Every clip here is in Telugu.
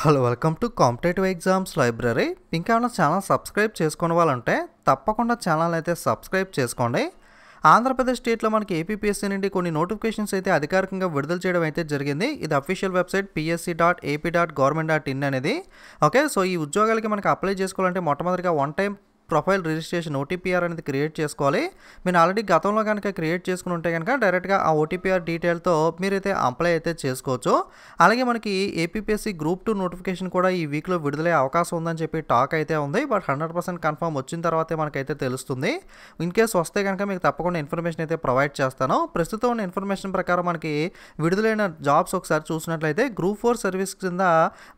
hello welcome to competitive exams library ఇంకేమైనా ఛానల్ సబ్స్క్రైబ్ చేసుకునే వాళ్ళంటే తప్పకుండా ఛానల్ అయితే సబ్స్క్రైబ్ చేసుకోండి ఆంధ్రప్రదేశ్ స్టేట్లో మనకి ఏపీఎస్సీ నుండి కొన్ని నోటిఫికేషన్స్ అయితే అధికారికంగా విడుదల చేయడం అయితే జరిగింది ఇది official website PSC dot AP dot government dot in అనేది ఓకే సో ఈ ఉద్యోగాలకి మనకి అప్లై చేసుకోవాలంటే మొట్టమొదటిగా one time profile registration OTPR అనేది క్రియేట్ చేసుకోవాలి మీరు ఆల్రెడీ గతంలో కనుక క్రియేట్ చేసుకుని ఉంటే కనుక డైరెక్ట్గా ఆ ఓటీపీఆర్ డీటెయిల్తో మీరైతే అప్లై అయితే చేసుకోవచ్చు అలాగే మనకి ఏపీపీఎస్సీ గ్రూప్ టూ నోటిఫికేషన్ కూడా ఈ వీక్లో విడుదలయ్యే అవకాశం ఉందని చెప్పి టాక్ అయితే ఉంది బట్ హండ్రెడ్ పర్సెంట్ కన్ఫర్మ్ వచ్చిన తర్వాతే మనకైతే తెలుస్తుంది ఇన్ కేస్ వస్తే కనుక మీకు తప్పకుండా ఇన్ఫర్మేషన్ అయితే ప్రొవైడ్ చేస్తాను ప్రస్తుతం ఉన్న ఇన్ఫర్మేషన్ ప్రకారం మనకి విడుదలైన జాబ్స్ ఒకసారి చూసినట్లయితే గ్రూప్ ఫోర్ సర్వీస్ కింద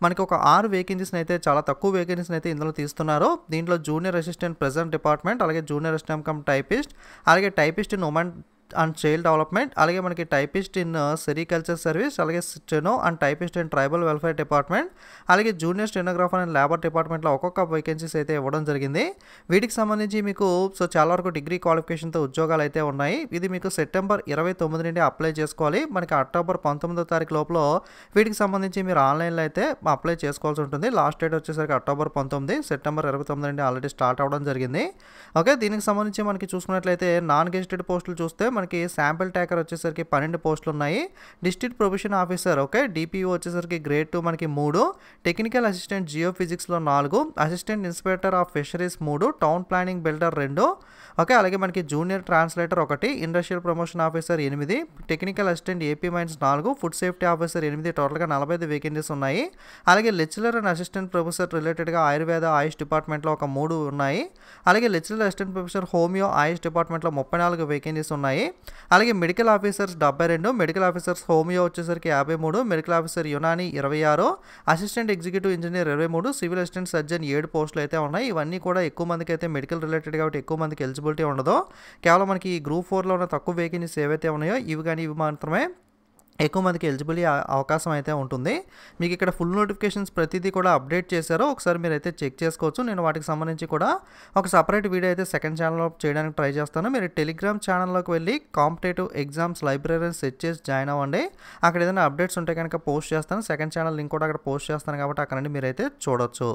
మనకి ఒక ఆరు వేకెన్సీస్ అయితే చాలా తక్కువ వేకెన్సీని అయితే ఇందులో తీస్తున్నారు దీంట్లో junior assistant assistant present department అలాగే జూనియర్ స్టెమ్ కమ్ టైపిస్ట్ అలాగే typist in women and child development అలాగే మనకి టైపిస్ట్ ఇన్ సెరికల్చర్ సర్వీస్ అలాగే steno and typist in tribal welfare department అలాగే జూనియర్ స్టెనోగ్రాఫర్ అండ్ లేబర్ డిపార్ట్మెంట్లో ఒక్కొక్క వేకెన్సీస్ అయితే ఇవ్వడం జరిగింది వీటికి సంబంధించి మీకు సో చాలా వరకు డిగ్రీ క్వాలిఫికేషన్తో ఉద్యోగాలు అయితే ఉన్నాయి ఇది మీకు సెప్టెంబర్ ఇరవై తొమ్మిది నుండి అప్లై చేసుకోవాలి మనకి అక్టోబర్ పంతొమ్మిదో తారీఖు లోపల వీటికి సంబంధించి మీరు ఆన్లైన్లో అయితే అప్లై చేసుకోవాల్సి ఉంటుంది లాస్ట్ డేట్ వచ్చేసరికి అక్టోబర్ పంతొమ్మిది సెప్టెంబర్ ఇరవై తొమ్మిది నుండి ఆల్రెడీ స్టార్ట్ అవ్వడం జరిగింది ఓకే దీనికి సంబంధించి మనకి చూసుకున్నట్లయితే నాన్ గెస్టెడ్ పోస్టులు చూస్తే మనకి శాంపిల్ ట్యాకర్ వచ్చేసరికి పన్నెండు పోస్టులు ఉన్నాయి district profession officer okay DPO వచ్చేసరికి గ్రేడ్ టూ మనకి మూడు టెక్నికల్ అసిస్టెంట్ జియో ఫిజిక్స్లో నాలుగు అసిస్టెంట్ ఇన్స్పెక్టర్ ఆఫ్ ఫిషరీస్ మూడు టౌన్ ప్లానింగ్ బిల్డర్ రెండు ఓకే అలాగే మనకి జూనియర్ ట్రాన్స్లేటర్ ఒకటి ఇండస్ట్రియల్ ప్రమోషన్ ఆఫీసర్ ఎనిమిది టెక్నికల్ అసిస్టెంట్ ఏపీ మైన్స్ నాలుగు ఫుడ్ సేఫ్టీ ఆఫీసర్ ఎనిమిది టోటల్గా నలభై ఐదు వేకెన్సీస్ ఉన్నాయి అలాగే లెక్చరర్ అండ్ అసిస్టెంట్ ప్రొఫెసర్ రిలేటెడ్గా ఆయుర్వేద ఆయుష్ డిపార్ట్మెంట్లో ఒక మూడు ఉన్నాయి అలాగే lecturer assistant professor homeo Ayush డిపార్ట్మెంట్లో ముప్పై నాలుగు వేకెన్సీస్ ఉన్నాయి అలాగే మెడికల్ ఆఫీసర్స్ డెబ్బై రెండు మెడికల్ ఆఫీసర్స్ హోమియో వచ్చేసరికి యాభై మూడు మెడికల్ ఆఫీసర్ యునాని ఇరవై ఆరు అసిస్టెంట్ ఎగ్జిక్యూటివ్ ఇంజనీర్ ఇరవై మూడు సివిల్ అసిస్టెంట్ సర్జన్ ఏడు పోస్టులు అయితే ఉన్నాయి ఇవన్నీ కూడా ఎక్కువ మందికి అయితే మెడికల్ రిలేటెడ్ కాబట్టి ఎక్కువ మందికి ఎలిజిబిలిటీ ఉండదు కేవలం మనకి గ్రూప్ ఫోర్లో ఉన్న తక్కువ వేకెన్సీస్ ఏవైతే ఉన్నాయో ఇవి కానీ ఇవి మాత్రమే ఎక్కువ మందికి ఎలిజిబిలి అవకాశం అయితే ఉంటుంది మీకు ఇక్కడ ఫుల్ నోటిఫికేషన్స్ ప్రతిదీ కూడా అప్డేట్ చేశారో ఒకసారి మీరు అయితే చెక్ చేసుకోవచ్చు నేను వాటికి సంబంధించి కూడా ఒక సపరేట్ వీడియో అయితే సెకండ్ ఛానల్లో చేయడానికి ట్రై చేస్తాను మీరు టెలిగ్రామ్ ఛానల్లోకి వెళ్ళి కాంపిటేటివ్ ఎగ్జామ్స్ లైబ్రరీని సెట్ చేసి జాయిన్ అవ్వండి అక్కడ ఏదైనా అప్డేట్స్ ఉంటే కనుక పోస్ట్ చేస్తాను సెకండ్ ఛానల్ లింక్ కూడా అక్కడ పోస్ట్ చేస్తాను కాబట్టి అక్కడ నుండి మీరైతే చూడొచ్చు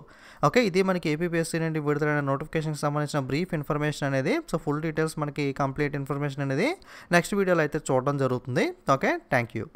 ఓకే ఇది మనకి ఏపీఎస్సీ నుండి విడుదలైన నోటిఫికేషన్కి సంబంధించిన బ్రీఫ్ ఇన్ఫర్మేషన్ అనేది సో ఫుల్ డీటెయిల్స్ మనకి కంప్లీట్ ఇన్ఫర్మేషన్ అనేది నెక్స్ట్ వీడియోలో అయితే చూడడం జరుగుతుంది ఓకే థ్యాంక్ యూ